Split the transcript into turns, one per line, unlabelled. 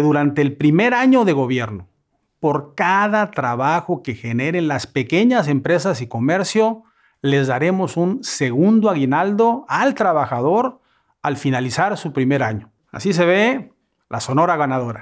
Durante el primer año de gobierno, por cada trabajo que generen las pequeñas empresas y comercio, les daremos un segundo aguinaldo al trabajador al finalizar su primer año. Así se ve la Sonora ganadora.